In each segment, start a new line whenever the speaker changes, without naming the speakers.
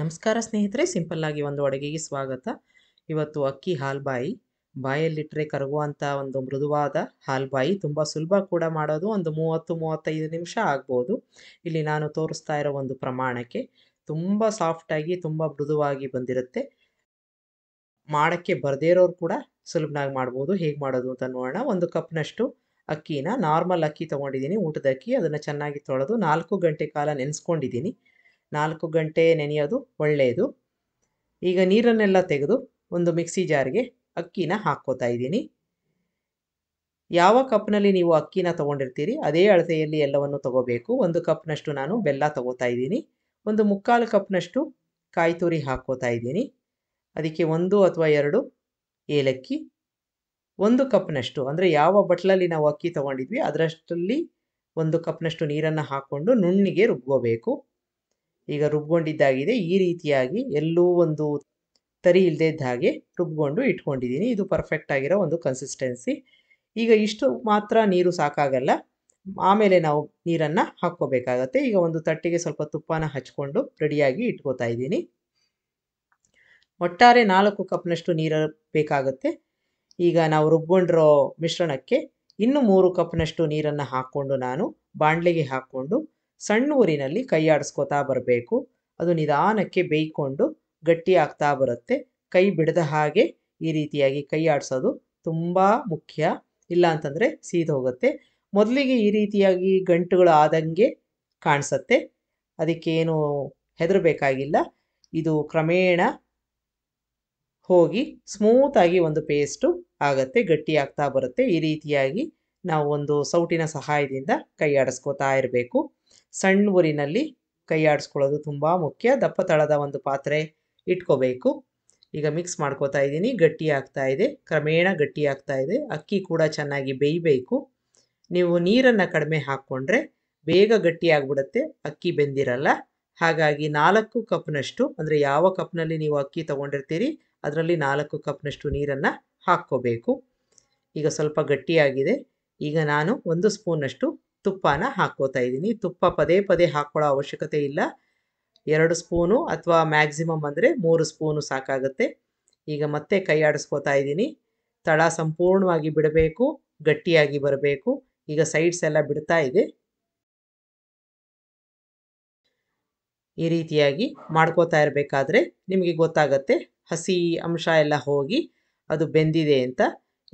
ನಮಸ್ಕಾರ ಸ್ನೇಹಿತರೆ ಸಿಂಪಲ್ಲಾಗಿ ಒಂದು ಅಡುಗೆಗೆ ಸ್ವಾಗತ ಇವತ್ತು ಅಕ್ಕಿ ಹಾಲ್ಬಾಯಿ ಬಾಯಲ್ಲಿಟ್ಟರೆ ಕರಗುವಂಥ ಒಂದು ಮೃದುವಾದ ಹಾಲ್ಬಾಯಿ ತುಂಬ ಸುಲಭ ಕೂಡ ಮಾಡೋದು ಒಂದು ಮೂವತ್ತು ಮೂವತ್ತೈದು ನಿಮಿಷ ಆಗ್ಬೋದು ಇಲ್ಲಿ ನಾನು ತೋರಿಸ್ತಾ ಇರೋ ಒಂದು ಪ್ರಮಾಣಕ್ಕೆ ತುಂಬ ಸಾಫ್ಟಾಗಿ ತುಂಬ ಮೃದುವಾಗಿ ಬಂದಿರುತ್ತೆ ಮಾಡೋಕ್ಕೆ ಬರದೇ ಇರೋರು ಕೂಡ ಸುಲಭನಾಗಿ ಮಾಡ್ಬೋದು ಹೇಗೆ ಮಾಡೋದು ಅಂತ ನೋಡೋಣ ಒಂದು ಕಪ್ನಷ್ಟು ಅಕ್ಕಿನ ನಾರ್ಮಲ್ ಅಕ್ಕಿ ತೊಗೊಂಡಿದ್ದೀನಿ ಊಟದ ಅಕ್ಕಿ ಅದನ್ನು ಚೆನ್ನಾಗಿ ತೊಳೆದು ನಾಲ್ಕು ಗಂಟೆ ಕಾಲ ನೆನೆಸ್ಕೊಂಡಿದ್ದೀನಿ ನಾಲ್ಕು ಗಂಟೆ ನೆನೆಯೋದು ಒಳ್ಳೆಯದು ಈಗ ನೀರನ್ನೆಲ್ಲ ತೆಗೆದು ಒಂದು ಮಿಕ್ಸಿ ಜಾರ್ಗೆ ಅಕ್ಕಿನ ಹಾಕ್ಕೋತಾ ಇದ್ದೀನಿ ಯಾವ ಕಪ್ನಲ್ಲಿ ನೀವು ಅಕ್ಕಿನ ತೊಗೊಂಡಿರ್ತೀರಿ ಅದೇ ಅಳತೆಯಲ್ಲಿ ಎಲ್ಲವನ್ನು ತಗೋಬೇಕು ಒಂದು ಕಪ್ನಷ್ಟು ನಾನು ಬೆಲ್ಲ ತೊಗೋತಾ ಇದ್ದೀನಿ ಒಂದು ಮುಕ್ಕಾಲು ಕಪ್ನಷ್ಟು ಕಾಯಿ ತುರಿ ಹಾಕ್ಕೋತಾ ಇದ್ದೀನಿ ಅದಕ್ಕೆ ಒಂದು ಅಥವಾ ಎರಡು ಏಲಕ್ಕಿ ಒಂದು ಕಪ್ನಷ್ಟು ಅಂದರೆ ಯಾವ ಬಟ್ಲಲ್ಲಿ ನಾವು ಅಕ್ಕಿ ತೊಗೊಂಡಿದ್ವಿ ಅದರಷ್ಟಲ್ಲಿ ಒಂದು ಕಪ್ನಷ್ಟು ನೀರನ್ನು ಹಾಕ್ಕೊಂಡು ನುಣ್ಣಿಗೆ ರುಬ್ಕೋಬೇಕು ಈಗ ರುಬ್ಕೊಂಡಿದ್ದಾಗಿದೆ ಈ ರೀತಿಯಾಗಿ ಎಲ್ಲೂ ಒಂದು ತರಿ ಇಲ್ಲದೇ ಇದ್ದ ಹಾಗೆ ರುಬ್ಕೊಂಡು ಇಟ್ಕೊಂಡಿದ್ದೀನಿ ಇದು ಪರ್ಫೆಕ್ಟ್ ಆಗಿರೋ ಒಂದು ಕನ್ಸಿಸ್ಟೆನ್ಸಿ ಈಗ ಇಷ್ಟು ಮಾತ್ರ ನೀರು ಸಾಕಾಗಲ್ಲ ಆಮೇಲೆ ನಾವು ನೀರನ್ನು ಹಾಕ್ಕೋಬೇಕಾಗತ್ತೆ ಈಗ ಒಂದು ತಟ್ಟಿಗೆ ಸ್ವಲ್ಪ ತುಪ್ಪನ ಹಚ್ಕೊಂಡು ರೆಡಿಯಾಗಿ ಇಟ್ಕೋತಾ ಇದ್ದೀನಿ ಒಟ್ಟಾರೆ ನಾಲ್ಕು ಕಪ್ನಷ್ಟು ನೀರು ಬೇಕಾಗುತ್ತೆ ಈಗ ನಾವು ರುಬ್ಕೊಂಡಿರೋ ಮಿಶ್ರಣಕ್ಕೆ ಇನ್ನು ಮೂರು ಕಪ್ನಷ್ಟು ನೀರನ್ನು ಹಾಕ್ಕೊಂಡು ನಾನು ಬಾಣಲೆಗೆ ಹಾಕ್ಕೊಂಡು ಸಣ್ಣ ಊರಿನಲ್ಲಿ ಕೈಯಾಡಿಸ್ಕೋತಾ ಬರಬೇಕು ಅದು ನಿಧಾನಕ್ಕೆ ಬೇಯ್ಕೊಂಡು ಗಟ್ಟಿ ಆಗ್ತಾ ಬರುತ್ತೆ ಕೈ ಬಿಡದ ಹಾಗೆ ಈ ರೀತಿಯಾಗಿ ಕೈ ಆಡಿಸೋದು ತುಂಬ ಮುಖ್ಯ ಇಲ್ಲ ಅಂತಂದರೆ ಹೋಗುತ್ತೆ ಮೊದಲಿಗೆ ಈ ರೀತಿಯಾಗಿ ಗಂಟುಗಳು ಆದಂಗೆ ಕಾಣಿಸುತ್ತೆ ಅದಕ್ಕೇನು ಹೆದರಬೇಕಾಗಿಲ್ಲ ಇದು ಕ್ರಮೇಣ ಹೋಗಿ ಸ್ಮೂತಾಗಿ ಒಂದು ಪೇಸ್ಟು ಆಗುತ್ತೆ ಗಟ್ಟಿ ಆಗ್ತಾ ಬರುತ್ತೆ ಈ ರೀತಿಯಾಗಿ ನಾವು ಒಂದು ಸೌಟಿನ ಸಹಾಯದಿಂದ ಕೈ ಆಡಿಸ್ಕೋತಾ ಇರಬೇಕು ಸಣ್ಣ ಊರಿನಲ್ಲಿ ಕೈಯಾಡಿಸ್ಕೊಳ್ಳೋದು ತುಂಬ ಮುಖ್ಯ ದಪ್ಪ ತಳದ ಒಂದು ಪಾತ್ರೆ ಇಟ್ಕೋಬೇಕು ಈಗ ಮಿಕ್ಸ್ ಮಾಡ್ಕೋತಾ ಇದ್ದೀನಿ ಗಟ್ಟಿ ಆಗ್ತಾ ಇದೆ ಕ್ರಮೇಣ ಗಟ್ಟಿ ಆಗ್ತಾ ಇದೆ ಅಕ್ಕಿ ಕೂಡ ಚೆನ್ನಾಗಿ ಬೇಯಬೇಕು ನೀವು ನೀರನ್ನು ಕಡಿಮೆ ಹಾಕ್ಕೊಂಡ್ರೆ ಬೇಗ ಗಟ್ಟಿ ಆಗಿಬಿಡುತ್ತೆ ಅಕ್ಕಿ ಬೆಂದಿರಲ್ಲ ಹಾಗಾಗಿ ನಾಲ್ಕು ಕಪ್ನಷ್ಟು ಅಂದರೆ ಯಾವ ಕಪ್ನಲ್ಲಿ ನೀವು ಅಕ್ಕಿ ತೊಗೊಂಡಿರ್ತೀರಿ ಅದರಲ್ಲಿ ನಾಲ್ಕು ಕಪ್ನಷ್ಟು ನೀರನ್ನು ಹಾಕ್ಕೋಬೇಕು ಈಗ ಸ್ವಲ್ಪ ಗಟ್ಟಿಯಾಗಿದೆ ಈಗ ನಾನು ಒಂದು ಸ್ಪೂನಷ್ಟು ತುಪ್ಪನ ಹಾಕ್ಕೋತಾ ಇದ್ದೀನಿ ತುಪ್ಪ ಪದೇ ಪದೇ ಹಾಕ್ಕೊಳ್ಳೋ ಅವಶ್ಯಕತೆ ಇಲ್ಲ ಎರಡು ಸ್ಪೂನು ಅಥವಾ ಮ್ಯಾಕ್ಸಿಮಮ್ ಅಂದರೆ ಮೂರು ಸ್ಪೂನು ಸಾಕಾಗುತ್ತೆ ಈಗ ಮತ್ತೆ ಕೈ ಆಡಿಸ್ಕೋತಾ ಇದ್ದೀನಿ ತಳ ಸಂಪೂರ್ಣವಾಗಿ ಬಿಡಬೇಕು ಗಟ್ಟಿಯಾಗಿ ಬರಬೇಕು ಈಗ ಸೈಡ್ಸ್ ಎಲ್ಲ ಬಿಡ್ತಾ ಇದೆ ಈ ರೀತಿಯಾಗಿ ಮಾಡ್ಕೋತಾ ಇರಬೇಕಾದ್ರೆ ನಿಮಗೆ ಗೊತ್ತಾಗತ್ತೆ ಹಸಿ ಅಂಶ ಎಲ್ಲ ಹೋಗಿ ಅದು ಬೆಂದಿದೆ ಅಂತ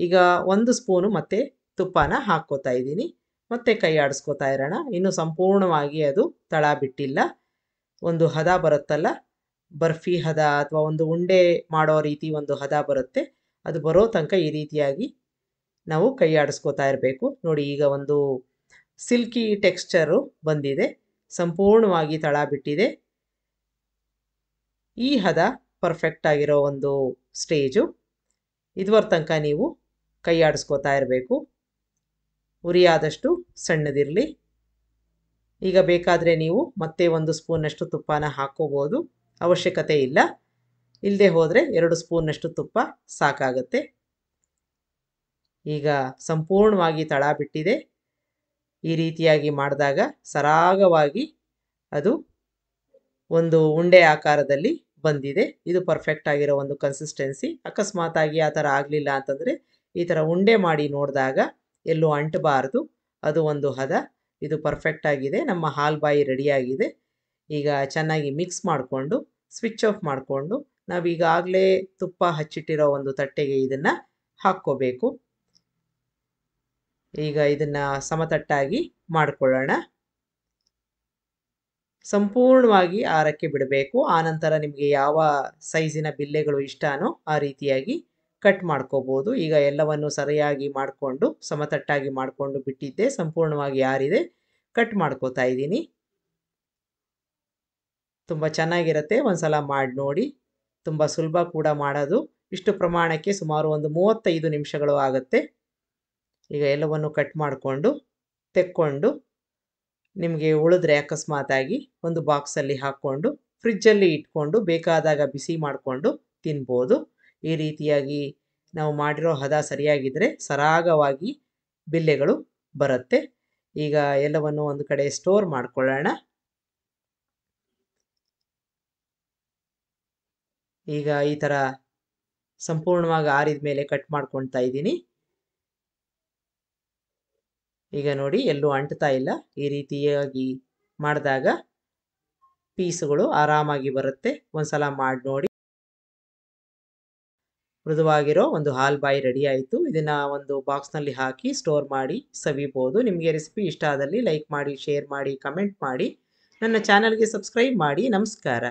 ಈಗ ಒಂದು ಸ್ಪೂನು ಮತ್ತೆ ತುಪ್ಪನ ಹಾಕ್ಕೋತಾ ಇದ್ದೀನಿ ಮತ್ತೆ ಕೈ ಆಡಿಸ್ಕೋತಾ ಇರೋಣ ಇನ್ನು ಸಂಪೂರ್ಣವಾಗಿ ಅದು ತಳ ಬಿಟ್ಟಿಲ್ಲ ಒಂದು ಹದ ಬರುತ್ತಲ್ಲ ಬರ್ಫಿ ಹದ ಅಥವಾ ಒಂದು ಉಂಡೆ ಮಾಡೋ ರೀತಿ ಒಂದು ಹದ ಬರುತ್ತೆ ಅದು ಬರೋ ತನಕ ಈ ರೀತಿಯಾಗಿ ನಾವು ಕೈ ಆಡಿಸ್ಕೋತಾ ಇರಬೇಕು ನೋಡಿ ಈಗ ಒಂದು ಸಿಲ್ಕಿ ಟೆಕ್ಸ್ಚರು ಬಂದಿದೆ ಸಂಪೂರ್ಣವಾಗಿ ತಳ ಬಿಟ್ಟಿದೆ ಈ ಹದ ಪರ್ಫೆಕ್ಟ್ ಆಗಿರೋ ಒಂದು ಸ್ಟೇಜು ಇದುವರೆ ತನಕ ನೀವು ಕೈ ಆಡಿಸ್ಕೋತಾ ಇರಬೇಕು ಉರಿಯಾದಷ್ಟು ಸಣ್ಣದಿರಲಿ ಈಗ ಬೇಕಾದರೆ ನೀವು ಮತ್ತೆ ಒಂದು ಸ್ಪೂನಷ್ಟು ತುಪ್ಪನ ಹಾಕೋಬೋದು ಅವಶ್ಯಕತೆ ಇಲ್ಲ ಇಲ್ಲದೆ ಹೋದರೆ ಎರಡು ಸ್ಪೂನಷ್ಟು ತುಪ್ಪ ಸಾಕಾಗತ್ತೆ ಈಗ ಸಂಪೂರ್ಣವಾಗಿ ತಳ ಬಿಟ್ಟಿದೆ ಈ ರೀತಿಯಾಗಿ ಮಾಡಿದಾಗ ಸರಾಗವಾಗಿ ಅದು ಒಂದು ಉಂಡೆ ಆಕಾರದಲ್ಲಿ ಬಂದಿದೆ ಇದು ಪರ್ಫೆಕ್ಟ್ ಆಗಿರೋ ಒಂದು ಕನ್ಸಿಸ್ಟೆನ್ಸಿ ಅಕಸ್ಮಾತಾಗಿ ಆ ಥರ ಆಗಲಿಲ್ಲ ಅಂತಂದರೆ ಈ ಥರ ಉಂಡೆ ಮಾಡಿ ನೋಡಿದಾಗ ಎಲ್ಲೂ ಅಂಟಬಾರ್ದು ಅದು ಒಂದು ಹದ ಇದು ಪರ್ಫೆಕ್ಟ್ ಆಗಿದೆ ನಮ್ಮ ಹಾಲು ಬಾಯಿ ರೆಡಿಯಾಗಿದೆ ಈಗ ಚೆನ್ನಾಗಿ ಮಿಕ್ಸ್ ಮಾಡಿಕೊಂಡು ಸ್ವಿಚ್ ಆಫ್ ಮಾಡಿಕೊಂಡು ನಾವು ಈಗಾಗಲೇ ತುಪ್ಪ ಹಚ್ಚಿಟ್ಟಿರೋ ಒಂದು ತಟ್ಟೆಗೆ ಇದನ್ನು ಹಾಕ್ಕೋಬೇಕು ಈಗ ಇದನ್ನು ಸಮತಟ್ಟಾಗಿ ಮಾಡಿಕೊಳ್ಳೋಣ ಸಂಪೂರ್ಣವಾಗಿ ಆರಕ್ಕೆ ಬಿಡಬೇಕು ಆನಂತರ ನಿಮಗೆ ಯಾವ ಸೈಜಿನ ಬಿಲ್ಲೆಗಳು ಇಷ್ಟನೋ ಆ ರೀತಿಯಾಗಿ ಕಟ್ ಮಾಡ್ಕೋಬೋದು ಈಗ ಎಲ್ಲವನ್ನು ಸರಿಯಾಗಿ ಮಾಡಿಕೊಂಡು ಸಮತಟ್ಟಾಗಿ ಮಾಡಿಕೊಂಡು ಬಿಟ್ಟಿದ್ದೆ ಸಂಪೂರ್ಣವಾಗಿ ಯಾರಿದೆ ಕಟ್ ಮಾಡ್ಕೋತಾ ಇದ್ದೀನಿ ತುಂಬ ಚೆನ್ನಾಗಿರುತ್ತೆ ಒಂದು ಸಲ ಮಾಡಿ ನೋಡಿ ತುಂಬ ಸುಲಭ ಕೂಡ ಮಾಡೋದು ಇಷ್ಟು ಪ್ರಮಾಣಕ್ಕೆ ಸುಮಾರು ಒಂದು ಮೂವತ್ತೈದು ನಿಮಿಷಗಳು ಆಗುತ್ತೆ ಈಗ ಎಲ್ಲವನ್ನು ಕಟ್ ಮಾಡಿಕೊಂಡು ತೆಕ್ಕೊಂಡು ನಿಮಗೆ ಉಳಿದ್ರೆ ಅಕಸ್ಮಾತಾಗಿ ಒಂದು ಬಾಕ್ಸಲ್ಲಿ ಹಾಕ್ಕೊಂಡು ಫ್ರಿಜ್ಜಲ್ಲಿ ಇಟ್ಕೊಂಡು ಬೇಕಾದಾಗ ಬಿಸಿ ಮಾಡಿಕೊಂಡು ತಿನ್ಬೋದು ಈ ರೀತಿಯಾಗಿ ನಾವು ಮಾಡಿರೋ ಹದ ಸರಿಯಾಗಿದ್ದರೆ ಸರಾಗವಾಗಿ ಬಿಲ್ಲೆಗಳು ಬರುತ್ತೆ ಈಗ ಎಲ್ಲವನ್ನು ಒಂದು ಕಡೆ ಸ್ಟೋರ್ ಮಾಡಿಕೊಳ್ಳೋಣ ಈಗ ಈ ಥರ ಸಂಪೂರ್ಣವಾಗಿ ಆರಿದ ಮೇಲೆ ಕಟ್ ಮಾಡ್ಕೊಳ್ತಾ ಇದ್ದೀನಿ ಈಗ ನೋಡಿ ಎಲ್ಲೂ ಅಂಟ್ತಾ ಇಲ್ಲ ಈ ರೀತಿಯಾಗಿ ಮಾಡಿದಾಗ ಪೀಸ್ಗಳು ಆರಾಮಾಗಿ ಬರುತ್ತೆ ಒಂದ್ಸಲ ಮಾಡಿ ನೋಡಿ ಮೃದುವಾಗಿರೋ ಒಂದು ಹಾಲ್ ಬಾಯಿ ರೆಡಿ ಆಯಿತು ಇದನ್ನು ಒಂದು ಬಾಕ್ಸ್ನಲ್ಲಿ ಹಾಕಿ ಸ್ಟೋರ್ ಮಾಡಿ ಸವಿಬೋದು ನಿಮಗೆ ರೆಸಿಪಿ ಇಷ್ಟ ಆದಲ್ಲಿ ಲೈಕ್ ಮಾಡಿ ಶೇರ್ ಮಾಡಿ ಕಮೆಂಟ್ ಮಾಡಿ ನನ್ನ ಚಾನಲ್ಗೆ ಸಬ್ಸ್ಕ್ರೈಬ್ ಮಾಡಿ ನಮಸ್ಕಾರ